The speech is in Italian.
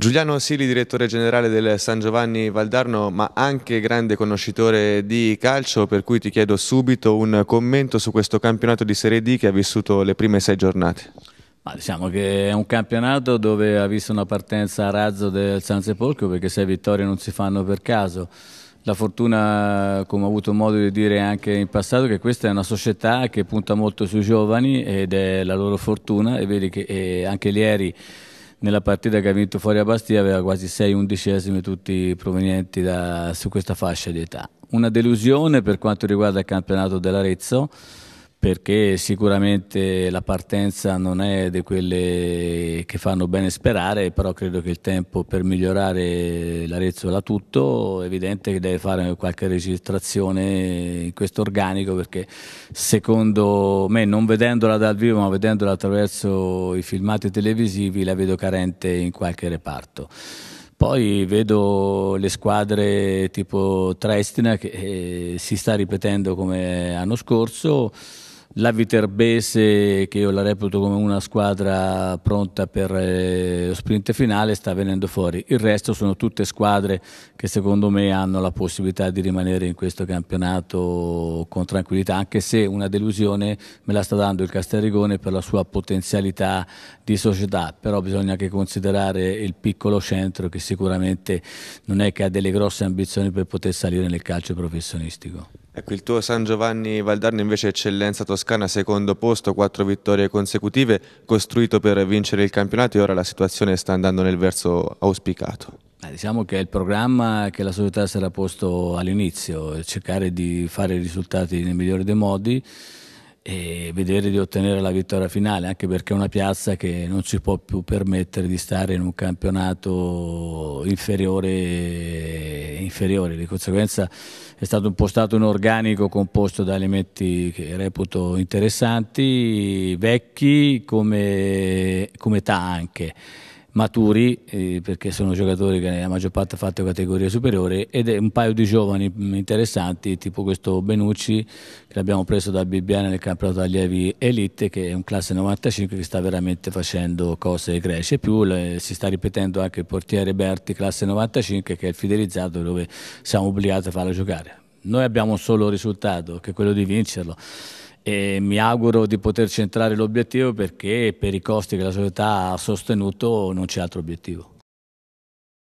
Giuliano Sili, direttore generale del San Giovanni Valdarno, ma anche grande conoscitore di calcio, per cui ti chiedo subito un commento su questo campionato di Serie D che ha vissuto le prime sei giornate. Ma diciamo che è un campionato dove ha visto una partenza a razzo del San Sepolcro perché sei vittorie non si fanno per caso. La fortuna, come ho avuto modo di dire anche in passato, che questa è una società che punta molto sui giovani ed è la loro fortuna e vedi che eh, anche ieri nella partita che ha vinto fuori a Bastia aveva quasi 6 undicesimi tutti provenienti da, su questa fascia di età. Una delusione per quanto riguarda il campionato dell'Arezzo perché sicuramente la partenza non è di quelle che fanno bene sperare, però credo che il tempo per migliorare l'Arezzo l'ha tutto, è evidente che deve fare qualche registrazione in questo organico perché secondo me non vedendola dal vivo ma vedendola attraverso i filmati televisivi la vedo carente in qualche reparto. Poi vedo le squadre tipo Trestina che eh, si sta ripetendo come l'anno scorso, la Viterbese, che io la reputo come una squadra pronta per eh, lo sprint finale, sta venendo fuori. Il resto sono tutte squadre che secondo me hanno la possibilità di rimanere in questo campionato con tranquillità, anche se una delusione me la sta dando il Casterigone per la sua potenzialità di società, però bisogna anche considerare il piccolo centro che sicuramente non è che ha delle grosse ambizioni per poter salire nel calcio professionistico. Ecco, il tuo San Giovanni Valdarno invece eccellenza toscana, secondo posto, quattro vittorie consecutive, costruito per vincere il campionato e ora la situazione sta andando nel verso auspicato. diciamo che è il programma che la società si era posto all'inizio, cercare di fare i risultati nel migliore dei modi e vedere di ottenere la vittoria finale, anche perché è una piazza che non si può più permettere di stare in un campionato inferiore, inferiore. di conseguenza è stato impostato un organico composto da elementi che reputo interessanti, vecchi come, come età anche maturi, eh, perché sono giocatori che la maggior parte hanno fatto categorie superiori ed è un paio di giovani interessanti, tipo questo Benucci, che l'abbiamo preso dal BBA nel campionato allievi Elite, che è un classe 95 che sta veramente facendo cose che cresce, più le, si sta ripetendo anche il portiere Berti, classe 95, che è il fidelizzato dove siamo obbligati a farlo giocare. Noi abbiamo un solo risultato, che è quello di vincerlo e mi auguro di poter centrare l'obiettivo perché per i costi che la società ha sostenuto non c'è altro obiettivo.